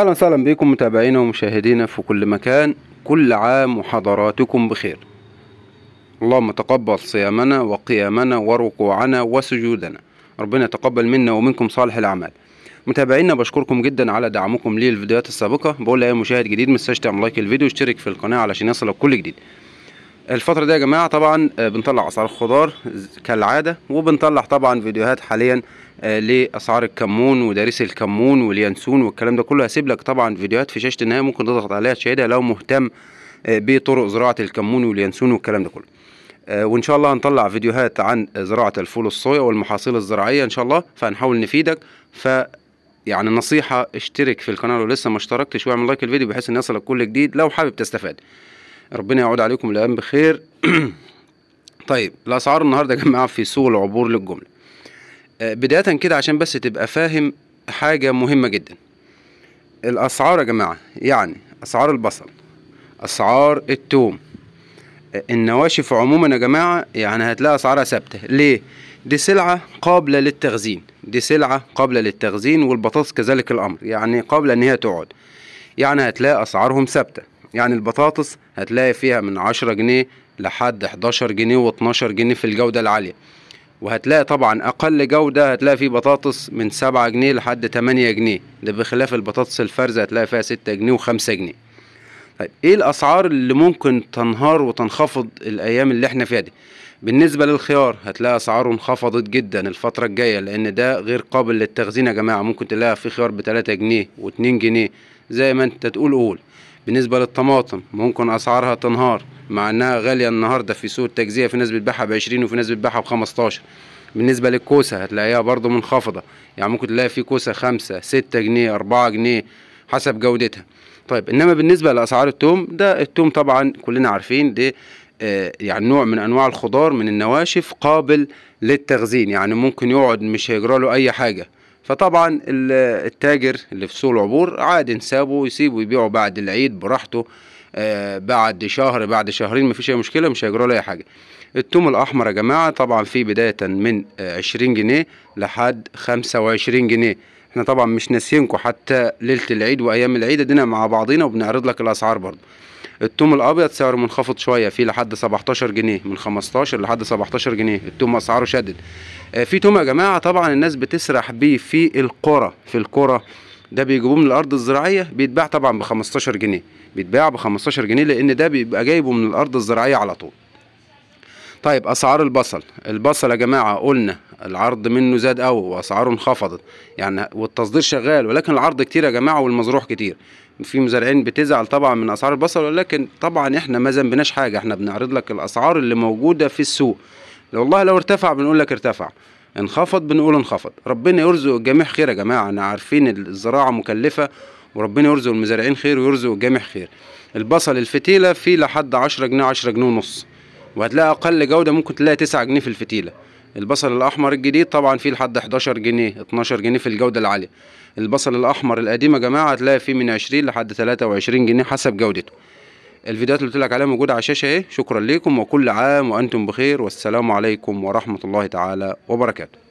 اهلا وسهلا بكم متابعينا ومشاهدينا في كل مكان كل عام وحضراتكم بخير اللهم تقبل صيامنا وقيامنا وركوعنا وسجودنا ربنا يتقبل منا ومنكم صالح الاعمال متابعينا بشكركم جدا على دعمكم للفيديوهات السابقه بقول لاي مشاهد جديد ما تنساش تعمل لايك الفيديو واشترك في القناه علشان يصلك كل جديد الفترة دي يا جماعة طبعا آه، بنطلع أسعار الخضار كالعادة وبنطلع طبعا فيديوهات حاليا آه، لأسعار الكمون ودريس الكمون واليانسون والكلام ده كله هسيب لك طبعا فيديوهات في شاشة النهاية ممكن تضغط عليها تشاهدها لو مهتم آه، بطرق زراعة الكمون واليانسون والكلام ده كله وإن شاء الله هنطلع فيديوهات عن زراعة الفول الصويا والمحاصيل الزراعية إن شاء الله فهنحاول نفيدك ف يعني نصيحة اشترك في القناة لو لسه ما اشتركتش واعمل لايك الفيديو بحيث ان يصلك كل جديد لو حابب تستفاد ربنا يعود عليكم الايام بخير طيب الاسعار النهارده يا جماعه في سوق العبور للجمله آه، بدايه كده عشان بس تبقى فاهم حاجه مهمه جدا الاسعار يا جماعه يعني اسعار البصل اسعار التوم آه، النواشف عموما يا جماعه يعني هتلاقي اسعارها ثابته ليه دي سلعه قابله للتخزين دي سلعه قابله للتخزين والبطاطس كذلك الامر يعني قابله ان هي تقعد يعني هتلاقي اسعارهم ثابته يعني البطاطس هتلاقي فيها من 10 جنيه لحد 11 جنيه و12 جنيه في الجودة العالية وهتلاقي طبعا اقل جودة هتلاقي فيه بطاطس من 7 جنيه لحد 8 جنيه ده بخلاف البطاطس الفرزة هتلاقي فيها 6 جنيه و5 جنيه طيب ايه الاسعار اللي ممكن تنهار وتنخفض الايام اللي احنا فيها دي بالنسبه للخيار هتلاقي اسعاره انخفضت جدا الفتره الجايه لان ده غير قابل للتخزين يا جماعه ممكن تلاقي في خيار ب 3 جنيه و2 جنيه زي ما انت تقول قول بالنسبة للطماطم ممكن أسعارها تنهار مع إنها غالية النهاردة في سوق التجزئة في ناس بتبيعها 20 وفي ناس بتبيعها 15 بالنسبة للكوسة هتلاقيها برضو منخفضة يعني ممكن تلاقي في كوسة خمسة 6 جنيه 4 جنيه حسب جودتها طيب إنما بالنسبة لأسعار التوم ده التوم طبعا كلنا عارفين ده آه، يعني نوع من انواع الخضار من النواشف قابل للتخزين يعني ممكن يقعد مش هيجرى له اي حاجه فطبعا التاجر اللي في سوق العبور عاد نسابه يسيبه يبيعه بعد العيد براحته آه، بعد شهر بعد شهرين مفيش اي مشكله مش هيجروا له اي حاجه التوم الاحمر يا جماعه طبعا في بدايه من آه، عشرين جنيه لحد خمسة وعشرين جنيه احنا طبعا مش ناسيينكم حتى ليله العيد وايام العيد ادينا مع بعضينا وبنعرض لك الاسعار برضه التوم الابيض سعره منخفض شويه في لحد 17 جنيه من 15 لحد 17 جنيه التوم اسعاره شدد آه، في توم يا جماعه طبعا الناس بتسرح بيه في القرى في القرى ده بيجيبوه من الارض الزراعيه بيتباع طبعا ب 15 جنيه بيتباع ب 15 جنيه لان ده بيبقى جايبه من الارض الزراعيه على طول طيب اسعار البصل البصل يا جماعه قلنا العرض منه زاد قوي واسعاره انخفضت يعني والتصدير شغال ولكن العرض كتير يا جماعه والمزروع كتير في مزارعين بتزعل طبعا من اسعار البصل ولكن طبعا احنا ما ذنبناش حاجه احنا بنعرض لك الاسعار اللي موجوده في السوق لو والله لو ارتفع بنقول لك ارتفع انخفض بنقول انخفض ربنا يرزق الجميع خير يا جماعه احنا عارفين الزراعه مكلفه وربنا يرزق المزارعين خير ويرزق الجميع خير البصل الفتيله في لحد 10 جنيه 10 جنيه ونص وهتلاقي اقل جوده ممكن تلاقي 9 جنيه في الفتيله البصل الاحمر الجديد طبعا فيه لحد 11 جنيه 12 جنيه في الجوده العاليه البصل الاحمر القديم يا جماعه هتلاقي فيه من 20 لحد 23 جنيه حسب جودته الفيديوهات اللي قلت لك عليها موجوده على الشاشه اهي شكرا ليكم وكل عام وانتم بخير والسلام عليكم ورحمه الله تعالى وبركاته